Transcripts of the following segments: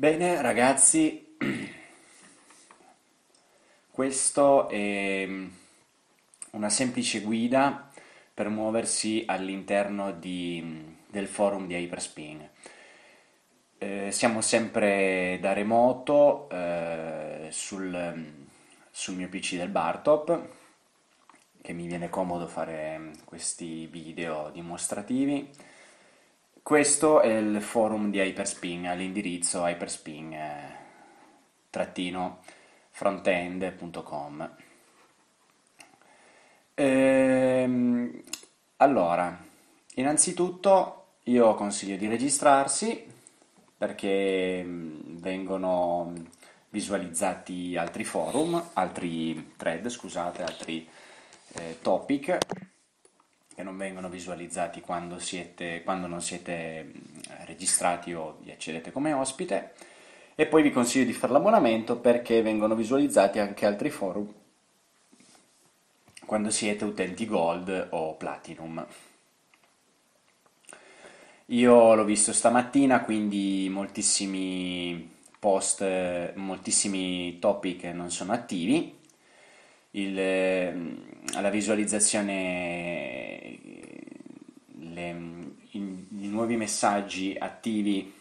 Bene ragazzi, questo è una semplice guida per muoversi all'interno del forum di Hyperspin. Eh, siamo sempre da remoto eh, sul, sul mio PC del Bartop, che mi viene comodo fare questi video dimostrativi. Questo è il forum di Hyperspin l'indirizzo hyperspin-frontend.com. Ehm, allora, innanzitutto io consiglio di registrarsi perché mm, vengono visualizzati altri forum, altri thread, scusate, altri eh, topic che non vengono visualizzati quando, siete, quando non siete mm, registrati o vi accedete come ospite e poi vi consiglio di fare l'abbonamento perché vengono visualizzati anche altri forum quando siete utenti gold o platinum. Io l'ho visto stamattina, quindi moltissimi post, moltissimi topic non sono attivi, il, alla ehm, visualizzazione, le, i, i nuovi messaggi attivi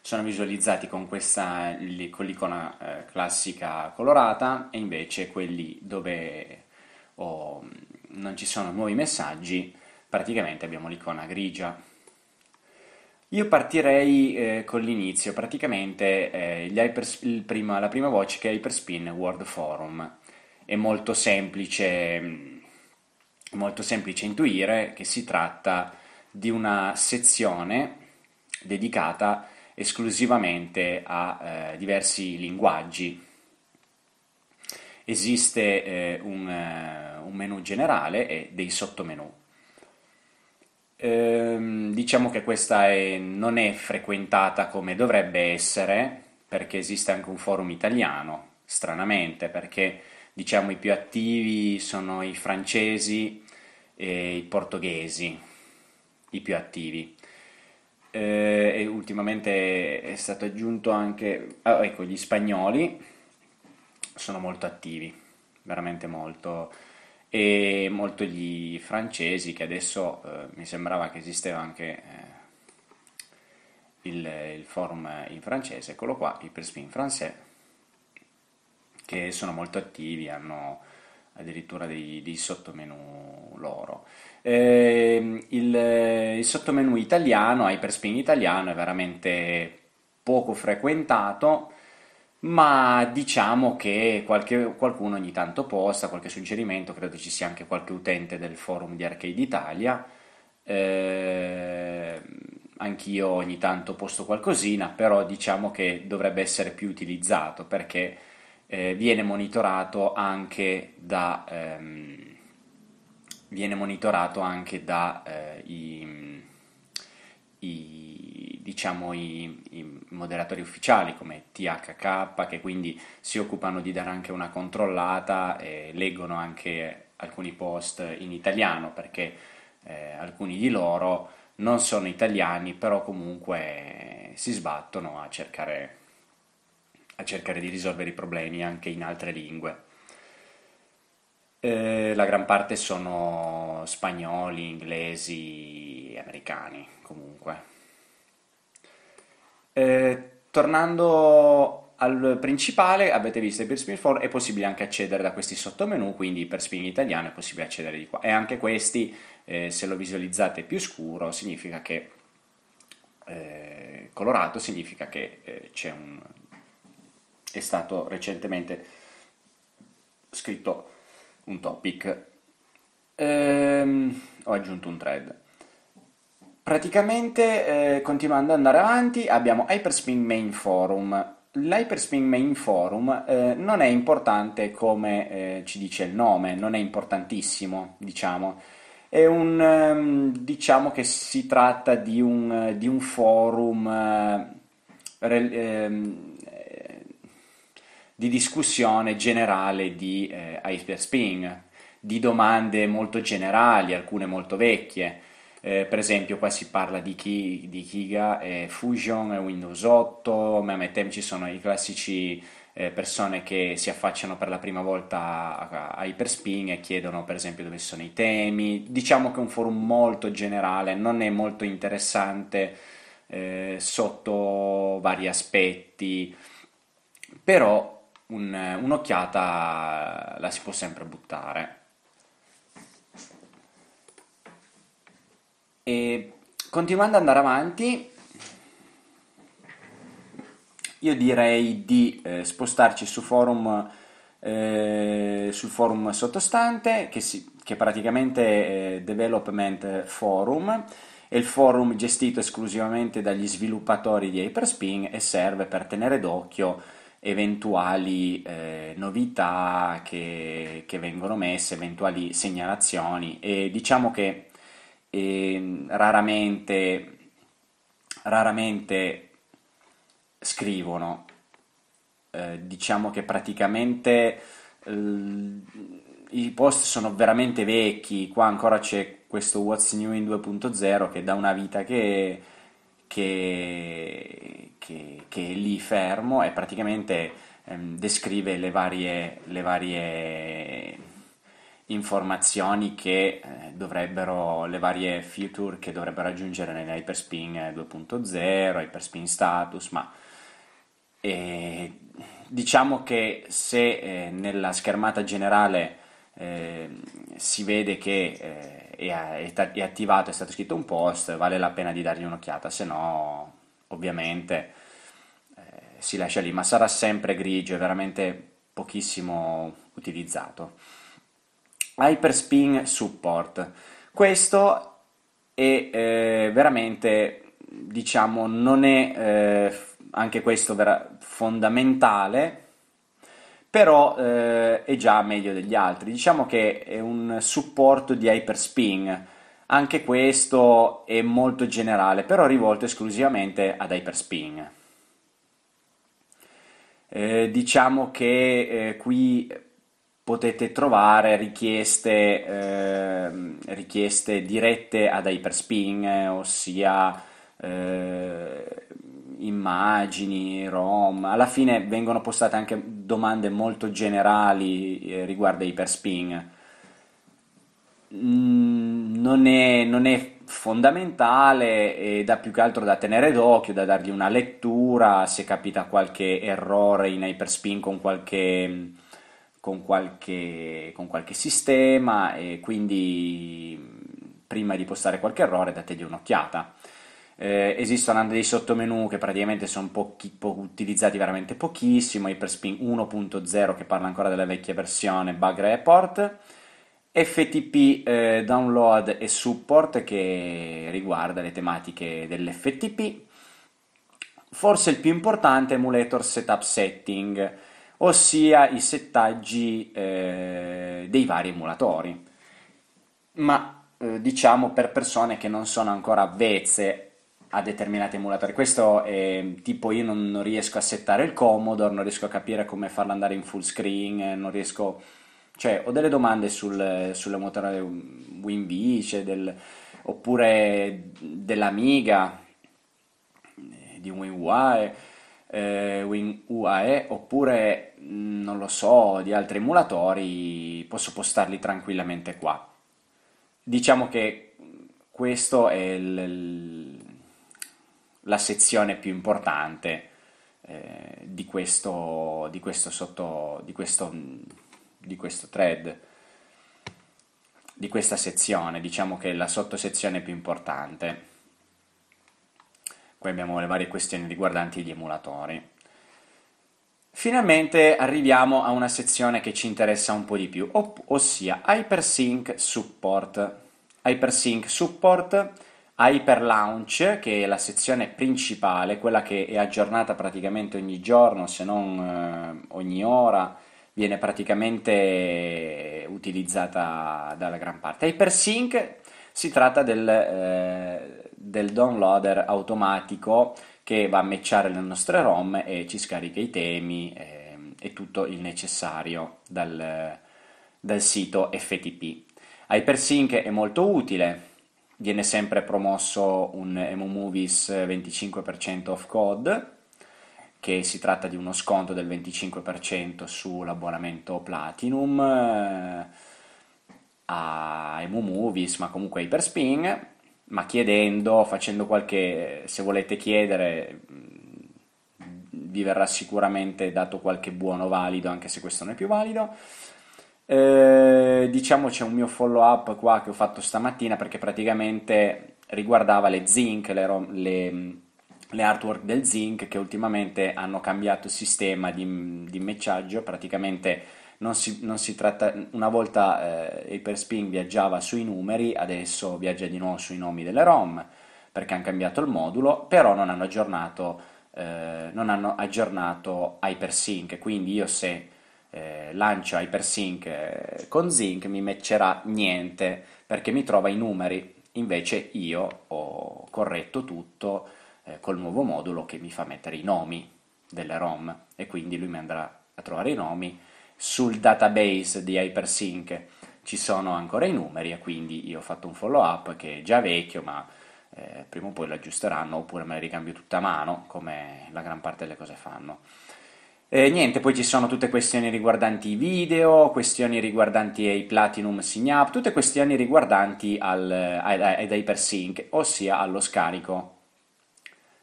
sono visualizzati con, questa, con l'icona eh, classica colorata e invece quelli dove oh, non ci sono nuovi messaggi praticamente abbiamo l'icona grigia io partirei eh, con l'inizio, praticamente eh, gli il prima- la prima voce che è Hyperspin World Forum. È molto semplice, mm, molto semplice intuire che si tratta di una sezione dedicata esclusivamente a eh, diversi linguaggi. Esiste eh, un, eh, un menu generale e dei sottomenu. Ehm, diciamo che questa è- non è frequentata come dovrebbe essere, perché esiste anche un forum italiano, stranamente, perché diciamo i più attivi sono i francesi e i portoghesi, i più attivi. Eh, e ultimamente è stato aggiunto anche, ah, ecco, gli spagnoli sono molto attivi, veramente molto e molto gli francesi che adesso eh, mi sembrava che esisteva anche eh, il, il, forum in francese, eccolo qua, i Prespin français, che sono molto attivi, hanno addirittura dei, dei sottomenu loro. Ehm, eh, il, il, sottomenu italiano, Hyperspin italiano, è veramente poco frequentato, ma diciamo che qualche, qualcuno ogni tanto posta qualche suggerimento, credo ci sia anche qualche utente del forum di Arcade Italia, eh, anch'io ogni tanto posto qualcosina, però diciamo che dovrebbe essere più utilizzato perché eh, viene monitorato anche da... Ehm, viene monitorato anche da eh, i, i, diciamo, i, i moderatori ufficiali come THK che quindi si occupano di dare anche una controllata e leggono anche alcuni post in italiano perché eh, alcuni di loro non sono italiani però comunque si sbattono a cercare, a cercare di risolvere i problemi anche in altre lingue. Eh, la gran parte sono spagnoli, inglesi, americani comunque. Eh, tornando al principale avete visto che per Spin 4 è possibile anche accedere da questi sottomenu, quindi per Spin italiano è possibile accedere di qua. E anche questi, eh, se lo visualizzate più scuro, significa che eh, colorato significa che eh, un, è stato recentemente scritto un topic. Ehm, ho aggiunto un thread. Praticamente, eh, continuando ad andare avanti, abbiamo Hyperspin Main Forum. L'Hyperspin Main Forum eh, non è importante come eh, ci dice il nome, non è importantissimo, diciamo. È un, ehm, diciamo che si tratta di un, di un forum eh, re, ehm, eh, di discussione generale di eh, Hyperspin, di domande molto generali, alcune molto vecchie. Eh, per esempio, qua si parla di, Ki, di Kiga, eh, Fusion e eh, Windows 8, ma a Metem ci sono i classici eh, persone che si affacciano per la prima volta a, a Hyperspin e chiedono per esempio dove sono i temi. Diciamo che è un forum molto generale, non è molto interessante eh, sotto vari aspetti, però un, un'occhiata la si può sempre buttare. E continuando ad andare avanti, io direi di eh, spostarci su forum, eh, sul forum sottostante, che, si, che praticamente è eh, Development Forum, è il forum gestito esclusivamente dagli sviluppatori di Hyperspin e serve per tenere d'occhio eventuali eh, novità che, che vengono messe, eventuali segnalazioni e diciamo che Ehm, raramente, raramente scrivono. Eh, diciamo che praticamente eh, i post sono veramente vecchi, qua ancora c'è questo What's New in 2.0 che da una vita che, che, che, che è lì fermo e praticamente ehm, descrive le varie, le varie informazioni che eh, dovrebbero, le varie feature che dovrebbero aggiungere nell'Hyperspin 2.0, Hyperspin Status, ma eh, diciamo che se eh, nella schermata generale eh, si vede che eh, è, è, è attivato, è stato scritto un post, vale la pena di dargli un'occhiata, se no ovviamente si lascia lì, ma sarà sempre grigio, è veramente pochissimo utilizzato. Hyperspin Support. Questo è eh, veramente, diciamo, non è eh, anche questo vera- fondamentale, però eh, è già meglio degli altri. Diciamo che è un supporto di Hyperspin. Anche questo è molto generale, però rivolto esclusivamente ad Hyperspin. Eh, diciamo che eh, qui potete trovare richieste, eh, richieste dirette ad Hyperspin, eh, ossia eh, immagini, ROM. Alla fine vengono postate anche domande molto generali eh, riguardo a Hyperspin. Mm, non, è, non è fondamentale e da più che altro da tenere d'occhio, da dargli una lettura se capita qualche errore in Hyperspin con qualche con qualche, con qualche sistema e quindi mm, prima di postare qualche errore dategli un'occhiata. Eh, esistono dei sottomenu che praticamente sono pochi, po- utilizzati veramente pochissimo, Hyperspin 1.0 che parla ancora della vecchia versione, Bug Report, FTP eh, Download e Support che riguarda le tematiche dell'FTP, forse il più importante è Emulator Setup Setting, ossia i settaggi eh, dei vari emulatori, ma eh, diciamo per persone che non sono ancora avvezze a determinati emulatori. Questo è tipo io non, non riesco a settare il Commodore, non riesco a capire come farlo andare in full screen, eh, non riesco... Cioè, ho delle domande sul, sull'emulatore WinV, cioè del, oppure dell'Amiga, eh, di WinUAE, eh, WinUAE oppure Mm, non lo so, di altri emulatori, posso postarli tranquillamente qua. Diciamo che questa è il, la sezione più importante eh, di, questo, di, questo sotto, di, questo, di questo thread, di questa sezione, diciamo che è la sottosezione più importante. Qui abbiamo le varie questioni riguardanti gli emulatori. Finalmente arriviamo a una sezione che ci interessa un po' di più, ossia Hypersync Support. Hypersync Support, Hyper che è la sezione principale, quella che è aggiornata praticamente ogni giorno, se non eh, ogni ora, viene praticamente utilizzata dalla gran parte. Hypersync si tratta del, eh, del downloader automatico che va a matchare le nostre ROM e ci scarica i temi e, ehm, e tutto il necessario dal, dal sito FTP. Hypersync è molto utile, viene sempre promosso un Emo Movies 25% off code, che si tratta di uno sconto del 25% sull'abbonamento Platinum eh, a Emo Movies, ma comunque Hyperspin ma chiedendo, facendo qualche, se volete chiedere, vi verrà sicuramente dato qualche buono valido, anche se questo non è più valido. Eh, diciamo c'è un mio follow up qua che ho fatto stamattina perché praticamente riguardava le zinc, le, le, le artwork del zinc che ultimamente hanno cambiato il sistema di, di matchaggio, praticamente non si, non si tratta, una volta eh, Hyperspin viaggiava sui numeri, adesso viaggia di nuovo sui nomi delle ROM, perché hanno cambiato il modulo, però non hanno aggiornato, eh, non hanno aggiornato Hypersync, quindi io se eh, lancio Hypersync eh, con Zinc mi metterà niente, perché mi trova i numeri, invece io ho corretto tutto eh, col nuovo modulo che mi fa mettere i nomi delle ROM e quindi lui mi andrà a trovare i nomi sul database di Hypersync ci sono ancora i numeri e quindi io ho fatto un follow up che è già vecchio ma eh, prima o poi lo aggiusteranno oppure me lo ricambio tutta a mano come la gran parte delle cose fanno. E niente, poi ci sono tutte questioni riguardanti i video, questioni riguardanti i Platinum Signup, tutte questioni riguardanti al, ad, ad Hypersync, ossia allo scarico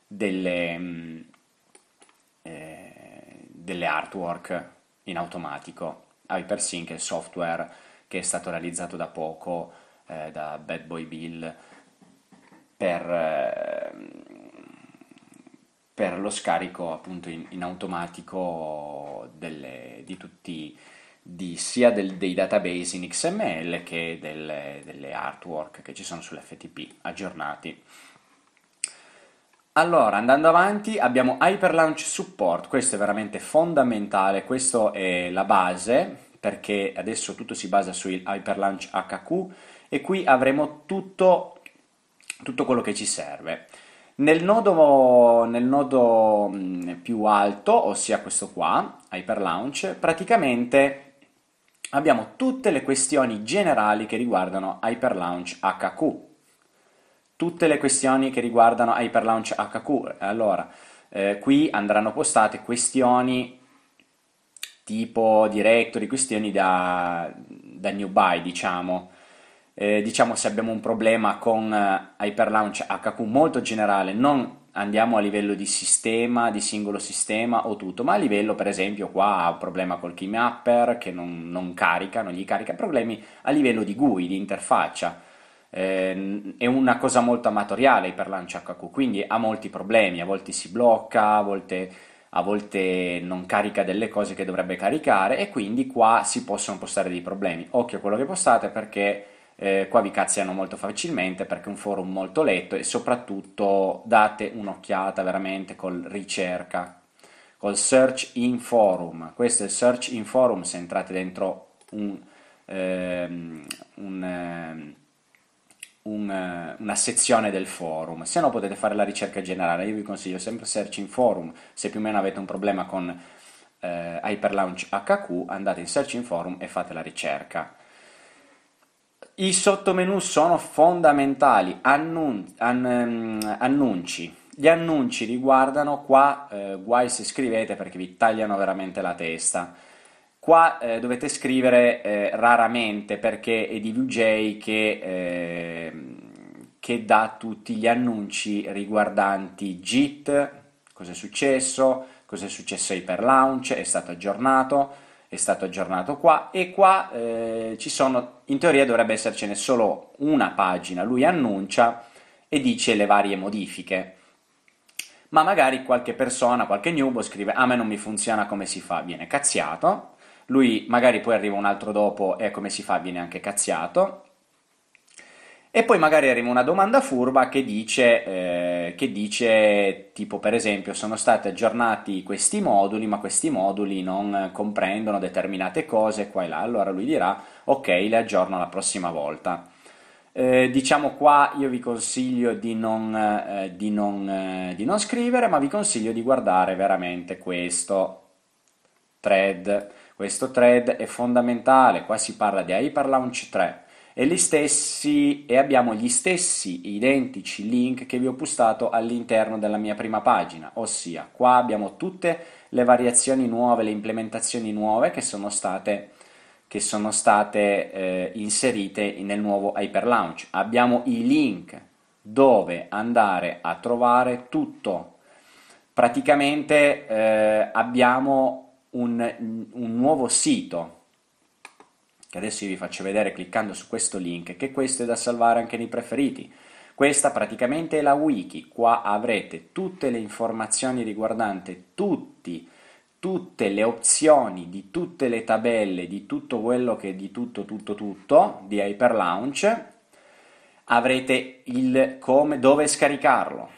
delle, mm, eh, delle artwork in automatico. HyperSync è il software che è stato realizzato da poco eh, da Bad Boy Bill per, eh, per lo scarico appunto in, in automatico delle, di tutti di, sia del, dei database in XML che delle, delle artwork che ci sono sull'FTP aggiornati. Allora, andando avanti, abbiamo Hyper Launch Support, questo è veramente fondamentale, questa è la base, perché adesso tutto si basa su Hyper Launch HQ e qui avremo tutto, tutto quello che ci serve. Nel nodo, nel nodo, mm, più alto, ossia questo qua, Hyper Launch, praticamente abbiamo tutte le questioni generali che riguardano Hyper Launch HQ tutte le questioni che riguardano Hyperlaunch HQ. Allora, eh, qui andranno postate questioni tipo directory, questioni da, da new buy, diciamo. Eh, diciamo se abbiamo un problema con eh, Hyperlaunch HQ molto generale, non andiamo a livello di sistema, di singolo sistema o tutto, ma a livello per esempio qua ha un problema col keymapper che non, non carica, non gli carica problemi a livello di GUI, di interfaccia eh, è una cosa molto amatoriale iperlancio HQ, quindi ha molti problemi, a volte si blocca, a volte, a volte non carica delle cose che dovrebbe caricare e quindi qua si possono postare dei problemi. Occhio a quello che postate perché... Eh, qua vi cazziano molto facilmente perché è un forum molto letto e soprattutto date un'occhiata veramente col ricerca, col search in forum. Questo è il search in forum se entrate dentro un, ehm, un ehm, un, eh, una sezione del forum, se no potete fare la ricerca generale, io vi consiglio sempre search in forum, se più o meno avete un problema con eh, Hyperlaunch HQ andate in search in forum e fate la ricerca. I sottomenu sono fondamentali, annun an ehm, annunci. Gli annunci riguardano qua, eh, guai se scrivete perché vi tagliano veramente la testa Qua eh, dovete scrivere eh, raramente perché è DVJ che, eh, che dà tutti gli annunci riguardanti JIT, cos'è successo, cos'è successo per launch, è stato aggiornato, è stato aggiornato qua e qua eh, ci sono, in teoria dovrebbe essercene solo una pagina, lui annuncia e dice le varie modifiche ma magari qualche persona, qualche newbo scrive ah, a me non mi funziona come si fa, viene cazziato, lui magari poi arriva un altro dopo e come si fa viene anche cazziato. E poi magari arriva una domanda furba che dice, eh, che dice, tipo per esempio sono stati aggiornati questi moduli ma questi moduli non comprendono determinate cose qua e là, allora lui dirà ok le aggiorno la prossima volta. Eh, diciamo qua io vi consiglio di non, eh, di, non, eh, di non scrivere ma vi consiglio di guardare veramente questo thread questo thread è fondamentale, qua si parla di Hyper 3 e, stessi, e abbiamo gli stessi identici link che vi ho postato all'interno della mia prima pagina, ossia qua abbiamo tutte le variazioni nuove, le implementazioni nuove che sono state che sono state eh, inserite nel nuovo Hyper Abbiamo i link dove andare a trovare tutto. Praticamente eh, abbiamo un, un nuovo sito che adesso io vi faccio vedere cliccando su questo link, che questo è da salvare anche nei preferiti. Questa praticamente è la wiki, qua avrete tutte le informazioni riguardanti tutti, tutte le opzioni di tutte le tabelle, di tutto quello che è di tutto tutto tutto, di Hyperlaunch, avrete il come, dove scaricarlo,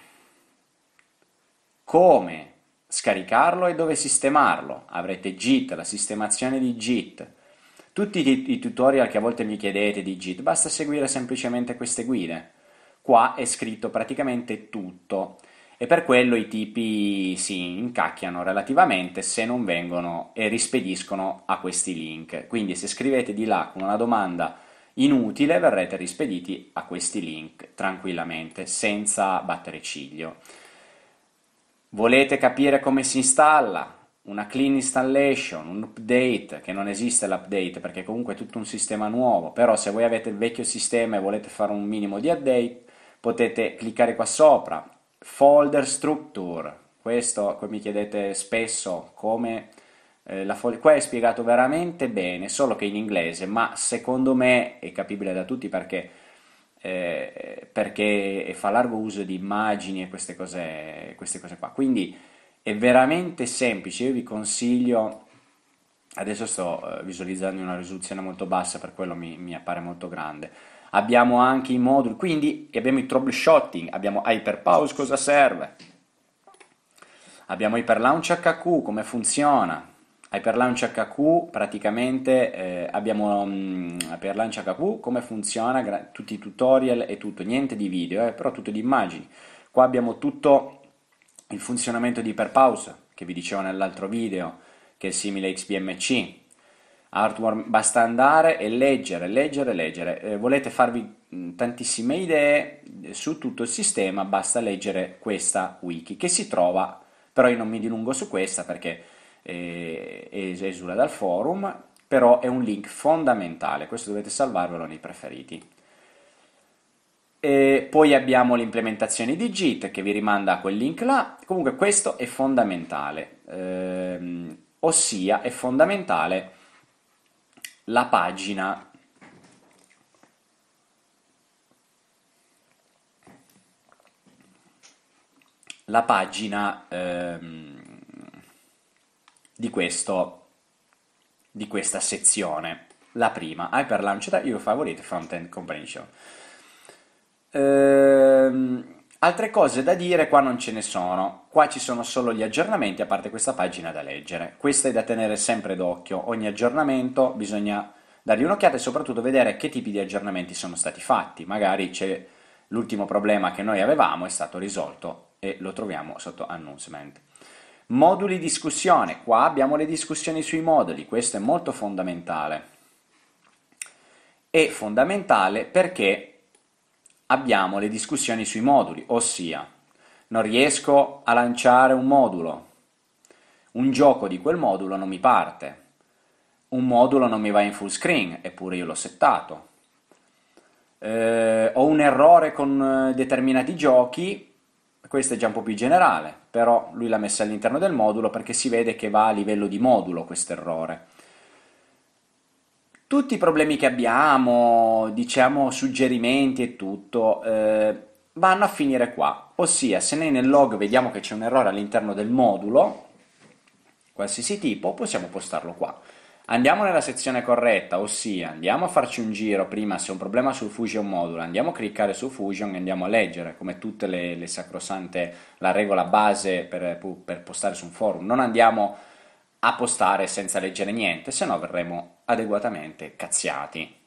come scaricarlo e dove sistemarlo. Avrete Git, la sistemazione di Git. Tutti i, tutorial che a volte mi chiedete di Git, basta seguire semplicemente queste guide. Qua è scritto praticamente tutto e per quello i tipi si incacchiano relativamente se non vengono e rispediscono a questi link. Quindi se scrivete di là con una domanda inutile verrete rispediti a questi link tranquillamente senza battere ciglio. Volete capire come si installa? Una clean installation, un update, che non esiste l'update perché comunque è tutto un sistema nuovo, però se voi avete il vecchio sistema e volete fare un minimo di update, potete cliccare qua sopra, folder structure, questo mi chiedete spesso come eh, la fol- qua è spiegato veramente bene, solo che in inglese, ma secondo me è capibile da tutti perché eh, perché fa largo uso di immagini e queste cose, queste cose qua. Quindi è veramente semplice, io vi consiglio, adesso sto eh, visualizzando una risoluzione molto bassa, per quello mi, mi appare molto grande. Abbiamo anche i moduli, quindi abbiamo i troubleshooting, abbiamo Hyperpause, cosa serve? Abbiamo Hyperlaunch HQ, come funziona? Hyperlaunch HQ praticamente eh, abbiamo mh, mm, Hyperlaunch HQ come funziona, gra- tutti i tutorial e tutto, niente di video, eh, però tutto di immagini. Qua abbiamo tutto il funzionamento di Hyperpause che vi dicevo nell'altro video, che è simile a XBMC. Artworm basta andare e leggere, leggere, leggere. Eh, volete farvi mm, tantissime idee eh, su tutto il sistema, basta leggere questa wiki che si trova, però io non mi dilungo su questa perché eh, esula dal forum, però è un link fondamentale, questo dovete salvarvelo nei preferiti. E poi abbiamo l'implementazione di JIT che vi rimanda a quel link là, comunque questo è fondamentale, ehm, ossia è fondamentale la pagina la pagina ehm, di, questo, di questa sezione. La prima, Hyperlauncher, Your Favorite Frontend comprehension. Ehm, altre cose da dire qua non ce ne sono, qua ci sono solo gli aggiornamenti a parte questa pagina da leggere. Questa è da tenere sempre d'occhio, ogni aggiornamento bisogna dargli un'occhiata e soprattutto vedere che tipi di aggiornamenti sono stati fatti, magari c'è l'ultimo problema che noi avevamo è stato risolto e lo troviamo sotto announcement. Moduli discussione, qua abbiamo le discussioni sui moduli, questo è molto fondamentale. È fondamentale perché abbiamo le discussioni sui moduli, ossia non riesco a lanciare un modulo, un gioco di quel modulo non mi parte, un modulo non mi va in full screen, eppure io l'ho settato. Eh, ho un errore con eh, determinati giochi, questa è già un po' più generale, però lui l'ha messa all'interno del modulo perché si vede che va a livello di modulo questo errore. Tutti i problemi che abbiamo, diciamo suggerimenti e tutto, eh, vanno a finire qua. Ossia, se noi nel log vediamo che c'è un errore all'interno del modulo, qualsiasi tipo, possiamo postarlo qua. Andiamo nella sezione corretta, ossia andiamo a farci un giro prima se ho un problema sul Fusion Module, andiamo a cliccare su Fusion e andiamo a leggere come tutte le, le sacrosante, la regola base per, per postare su un forum. Non andiamo a postare senza leggere niente, se no verremo adeguatamente cazziati.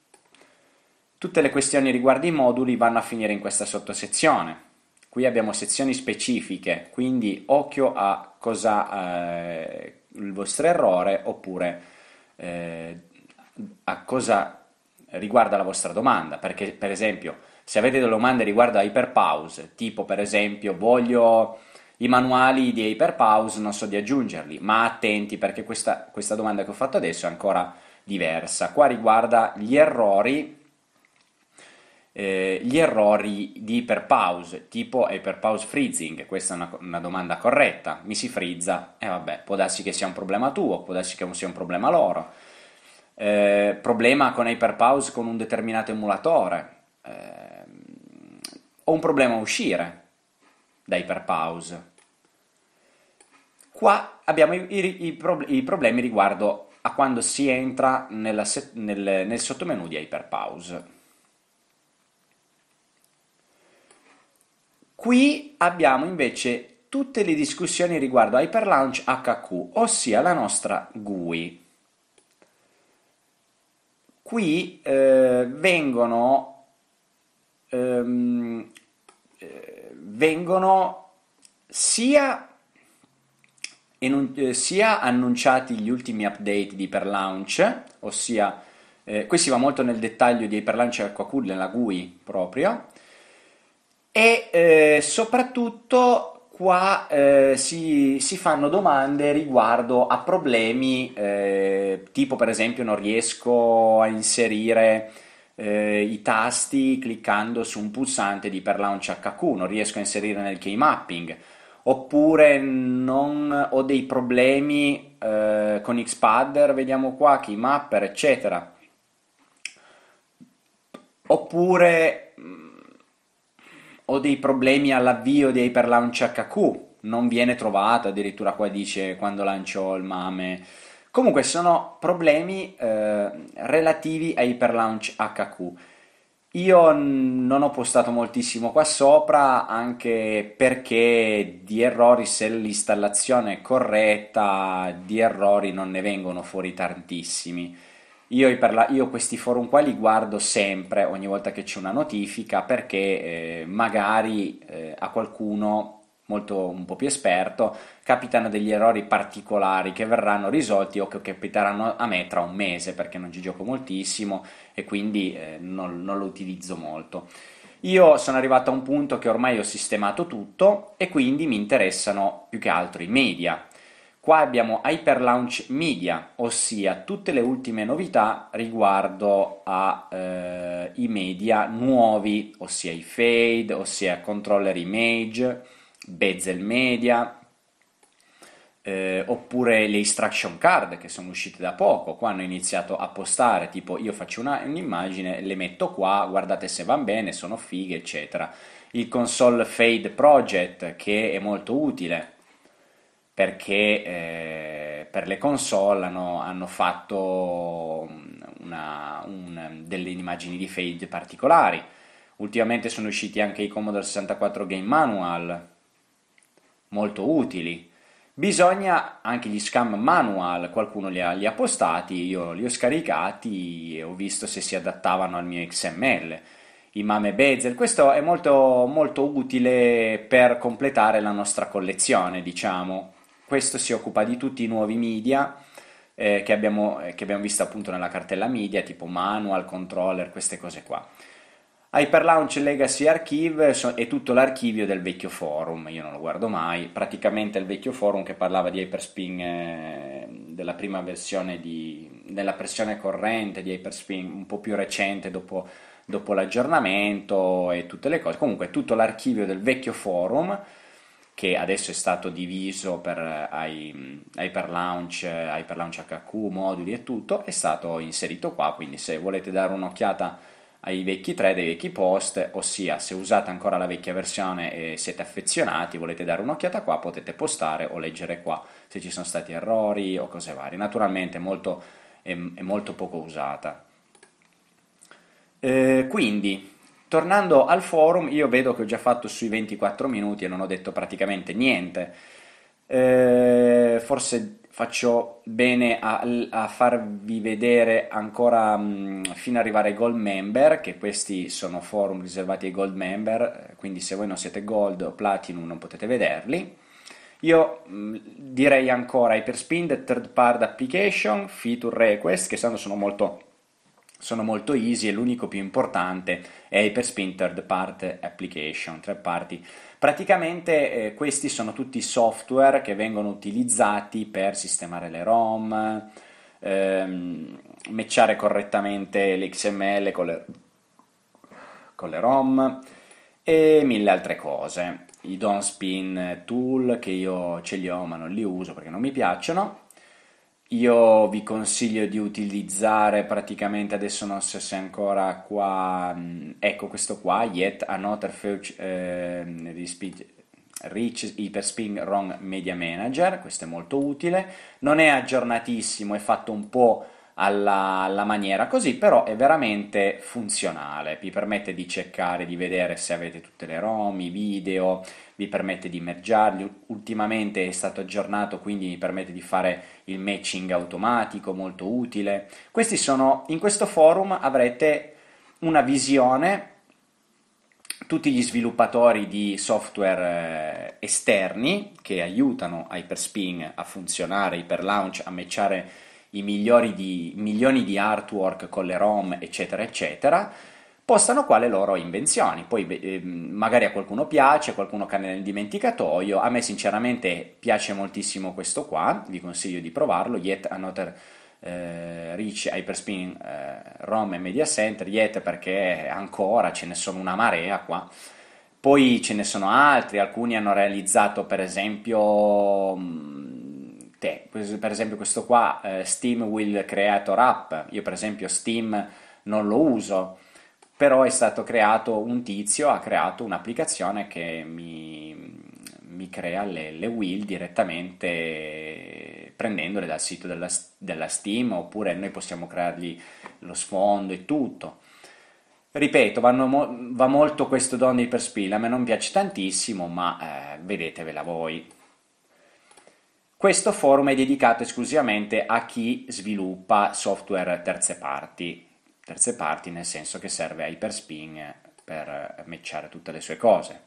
Tutte le questioni riguardo i moduli vanno a finire in questa sottosezione. Qui abbiamo sezioni specifiche, quindi occhio a cosa eh, il vostro errore oppure eh, a cosa riguarda la vostra domanda, perché per esempio se avete delle domande riguardo a Hyperpause, tipo per esempio voglio i manuali di iperpause, non so di aggiungerli, ma attenti perché questa, questa domanda che ho fatto adesso è ancora diversa. Qua riguarda gli errori eh, gli errori di hyperpause, tipo hyperpause freezing, questa è una, una domanda corretta, mi si frizza, e eh vabbè, può darsi che sia un problema tuo, può darsi che sia un problema loro, eh, problema con hyperpause con un determinato emulatore, ehm, o un problema a uscire da hyperpause. Qua abbiamo i, i, i, i problemi riguardo a quando si entra se, nel, nel sottomenu di hyperpause. Qui abbiamo invece tutte le discussioni riguardo a Hyperlaunch HQ, ossia la nostra GUI. Qui eh, vengono, ehm, eh, vengono sia, un, eh, sia, annunciati gli ultimi update di Hyperlaunch, ossia eh, qui si va molto nel dettaglio di Hyperlaunch HQ nella GUI proprio, e eh, soprattutto qua eh, si, si, fanno domande riguardo a problemi eh, tipo per esempio non riesco a inserire eh, i tasti cliccando su un pulsante di per launch HQ, non riesco a inserire nel key mapping oppure non ho dei problemi eh, con Xpadder, vediamo qua, keymapper eccetera oppure ho dei problemi all'avvio di Hyperlaunch HQ, non viene trovato, addirittura qua dice quando lancio il MAME. Comunque sono problemi eh, relativi a Hyperlaunch HQ. Io non ho postato moltissimo qua sopra anche perché di errori se l'installazione è corretta di errori non ne vengono fuori tantissimi. Io, parla- io, questi forum qua li guardo sempre ogni volta che c'è una notifica perché eh, magari eh, a qualcuno molto un po' più esperto capitano degli errori particolari che verranno risolti o che capiteranno a me tra un mese perché non ci gioco moltissimo e quindi eh, non, non lo utilizzo molto. Io sono arrivato a un punto che ormai ho sistemato tutto e quindi mi interessano più che altro i media, Qua abbiamo Hyperlaunch Media, ossia tutte le ultime novità riguardo ai eh, media nuovi, ossia i fade, ossia controller image, bezel media, eh, oppure le instruction card che sono uscite da poco, qua hanno iniziato a postare, tipo io faccio una, un'immagine, le metto qua, guardate se van bene, sono fighe, eccetera. Il console fade project che è molto utile perché eh, per le console hanno, hanno fatto mm, una, un, delle immagini di fade particolari. Ultimamente sono usciti anche i Commodore 64 Game Manual, molto utili. Bisogna anche gli scam manual, qualcuno li ha, li ha postati, io li ho scaricati e ho visto se si adattavano al mio XML. Imame Bezel. Questo è molto, molto utile per completare la nostra collezione, diciamo. Questo si occupa di tutti i nuovi media eh, che, abbiamo, eh, che abbiamo visto appunto nella cartella media, tipo manual, controller, queste cose qua. Hyperlaunch Legacy Archive è tutto l'archivio del vecchio forum, io non lo guardo mai, praticamente il vecchio forum che parlava di Hyperspin eh, della prima versione, di, della pressione corrente di Hyperspin un po' più recente dopo, dopo l'aggiornamento e tutte le cose, comunque tutto l'archivio del vecchio forum che adesso è stato diviso per eh, Hyperlaunch, mm, eh, Hyperlaunch HQ, moduli e tutto, è stato inserito qua, quindi se volete dare un'occhiata ai vecchi thread, ai vecchi post, ossia se usate ancora la vecchia versione e siete affezionati, volete dare un'occhiata qua, potete postare o leggere qua se ci sono stati errori o cose varie. Naturalmente molto, è, è molto poco usata. Eh, quindi Tornando al forum, io vedo che ho già fatto sui 24 minuti e non ho detto praticamente niente. Eh, forse faccio bene a, a, farvi vedere ancora mh, mm, fino ad arrivare ai gold member, che questi sono forum riservati ai gold member, quindi se voi non siete gold o platinum non potete vederli. Io mh, mm, direi ancora Hyperspin, Third Part Application, Feature Request, che sono molto sono molto easy e l'unico più importante è Hyperspin Third Part Application, tre parti. Praticamente eh, questi sono tutti software che vengono utilizzati per sistemare le ROM, ehm, matchare correttamente l'XML con le, con le ROM e mille altre cose. I Don't Spin Tool che io ce li ho ma non li uso perché non mi piacciono io vi consiglio di utilizzare praticamente, adesso non so se ancora qua, mm, ecco questo qua, Yet Another Future eh, Speed Rich Hyperspin Wrong Media Manager, questo è molto utile, non è aggiornatissimo, è fatto un po' alla, alla, maniera così, però è veramente funzionale, vi permette di cercare, di vedere se avete tutte le ROM, i video, vi permette di mergiarli, ultimamente è stato aggiornato quindi mi permette di fare il matching automatico, molto utile. Questi sono, in questo forum avrete una visione tutti gli sviluppatori di software eh, esterni che aiutano Hyperspin a funzionare, Hyperlaunch a matchare i milioni di, milioni di artwork con le ROM, eccetera, eccetera, postano qua le loro invenzioni. Poi eh, magari a qualcuno piace, a qualcuno cade nel dimenticatoio. A me sinceramente piace moltissimo questo qua, vi consiglio di provarlo, Yet Another eh, Rich Hyperspin eh, ROM e Media Center, Yet perché ancora ce ne sono una marea qua. Poi ce ne sono altri, alcuni hanno realizzato per esempio mh, mm, te. Per esempio questo qua, eh, Steam Will Creator App, io per esempio Steam non lo uso, però è stato creato un tizio, ha creato un'applicazione che mi, mi crea le, le will direttamente prendendole dal sito della, della Steam oppure noi possiamo creargli lo sfondo e tutto ripeto, mo- va molto questo Don a me non piace tantissimo, ma eh, vedetevela voi. Questo forum è dedicato esclusivamente a chi sviluppa software terze parti, terze parti nel senso che serve a Hyperspin per matchare tutte le sue cose.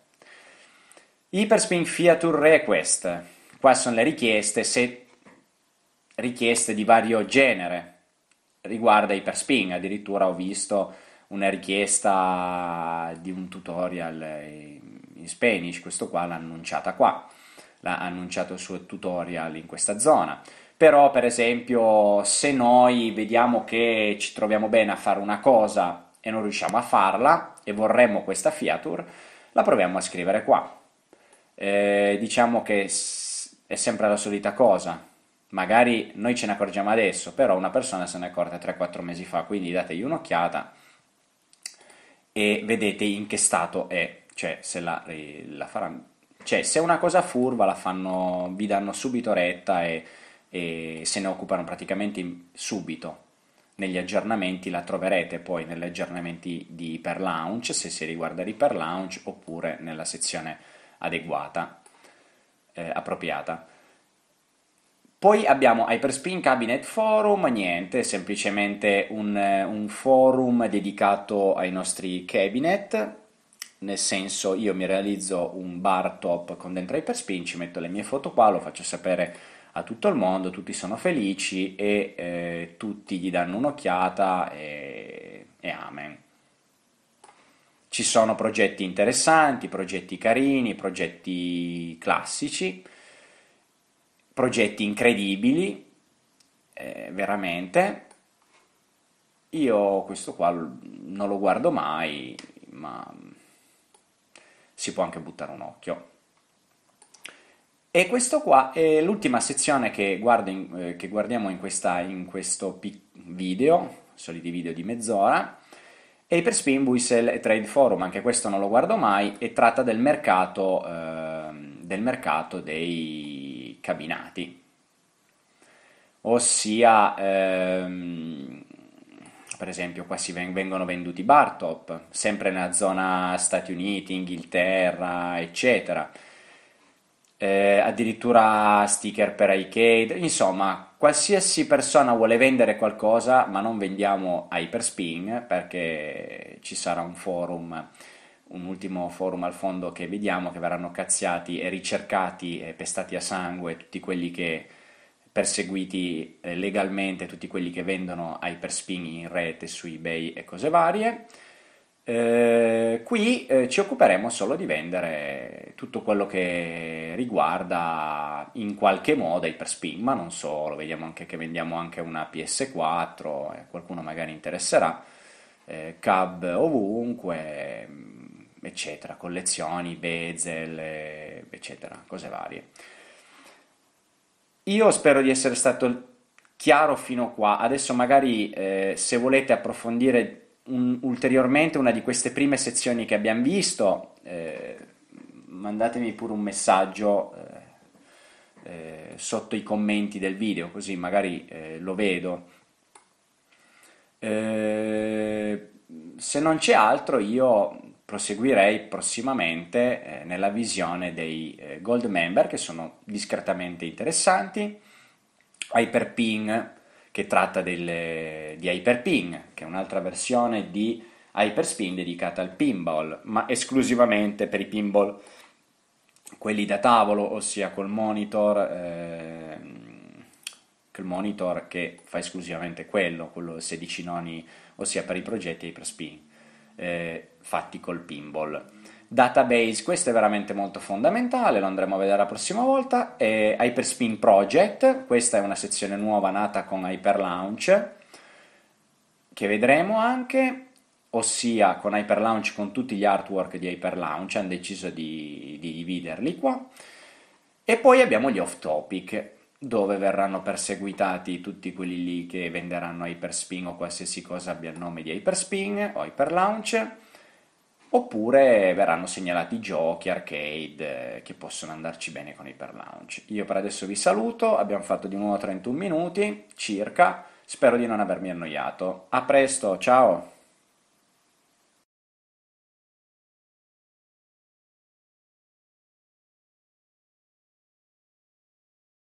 Hyperspin Feature Request, qua sono le richieste, se richieste di vario genere, riguarda Hyperspin, addirittura ho visto una richiesta di un tutorial in Spanish, questo qua l'ha annunciata qua ha annunciato il suo tutorial in questa zona. Però, per esempio, se noi vediamo che ci troviamo bene a fare una cosa e non riusciamo a farla e vorremmo questa fiature, la proviamo a scrivere qua. Eh, diciamo che è sempre la solita cosa, magari noi ce ne accorgiamo adesso, però una persona se ne è accorta 3-4 mesi fa, quindi dategli un'occhiata e vedete in che stato è, cioè se la, la faranno cioè, se è una cosa furba fanno, vi danno subito retta e, e se ne occupano praticamente subito. Negli aggiornamenti la troverete poi negli aggiornamenti di Hyper Launch, se si riguarda Hyper Launch, oppure nella sezione adeguata, eh, appropriata. Poi abbiamo Hyperspin Cabinet Forum, niente, semplicemente un, eh, un forum dedicato ai nostri cabinet, nel senso io mi realizzo un bar top con dentro i perspinci, metto le mie foto qua, lo faccio sapere a tutto il mondo, tutti sono felici e eh, tutti gli danno un'occhiata e, e amen. Ci sono progetti interessanti, progetti carini, progetti classici, progetti incredibili, eh, veramente. Io questo qua non lo guardo mai, ma si può anche buttare un occhio. E questo qua è l'ultima sezione che, in, eh, che guardiamo in, questa, in questo video, soliti video di mezz'ora, è Spin, Buisel e Trade Forum, anche questo non lo guardo mai, e tratta del mercato, eh, del mercato dei cabinati, ossia... Ehm, per esempio qua si vengono venduti bar top, sempre nella zona Stati Uniti, Inghilterra, eccetera. Eh, addirittura sticker per Arcade, insomma, qualsiasi persona vuole vendere qualcosa, ma non vendiamo Hyperspin perché ci sarà un forum, un ultimo forum al fondo che vediamo che verranno cazziati e ricercati e pestati a sangue tutti quelli che perseguiti eh, legalmente tutti quelli che vendono hyperspin in rete, su eBay e cose varie. Eh, qui eh, ci occuperemo solo di vendere tutto quello che riguarda in qualche modo Hyperspin, ma non solo, vediamo anche che vendiamo anche una PS4, eh, qualcuno magari interesserà, eh, cab ovunque, mm, eccetera, collezioni, bezel, eccetera, cose varie. Io spero di essere stato chiaro fino qua, adesso magari eh, se volete approfondire un, ulteriormente una di queste prime sezioni che abbiamo visto, eh, mandatemi pure un messaggio eh, eh sotto i commenti del video, così magari eh, lo vedo. Eh, se non c'è altro io proseguirei prossimamente eh, nella visione dei eh, gold member che sono discretamente interessanti, Hyperping che tratta del, di Hyperping, che è un'altra versione di Hyperspin dedicata al pinball, ma esclusivamente per i pinball quelli da tavolo, ossia col monitor, eh, col monitor che fa esclusivamente quello, quello 16 noni, ossia per i progetti Hyperspin eh, fatti col pinball. Database, questo è veramente molto fondamentale, lo andremo a vedere la prossima volta. Eh, Hyperspin Project, questa è una sezione nuova nata con Hyper Launch, che vedremo anche, ossia con Hyper Launch, con tutti gli artwork di Hyper Launch, hanno deciso di, di dividerli qua. E poi abbiamo gli off topic dove verranno perseguitati tutti quelli lì che venderanno Hyperspin o qualsiasi cosa abbia il nome di Hyperspin o Hyperlaunch, oppure verranno segnalati giochi, arcade eh, che possono andarci bene con Hyperlaunch. Io per adesso vi saluto, abbiamo fatto di nuovo 31 minuti circa, spero di non avermi annoiato. A presto, ciao!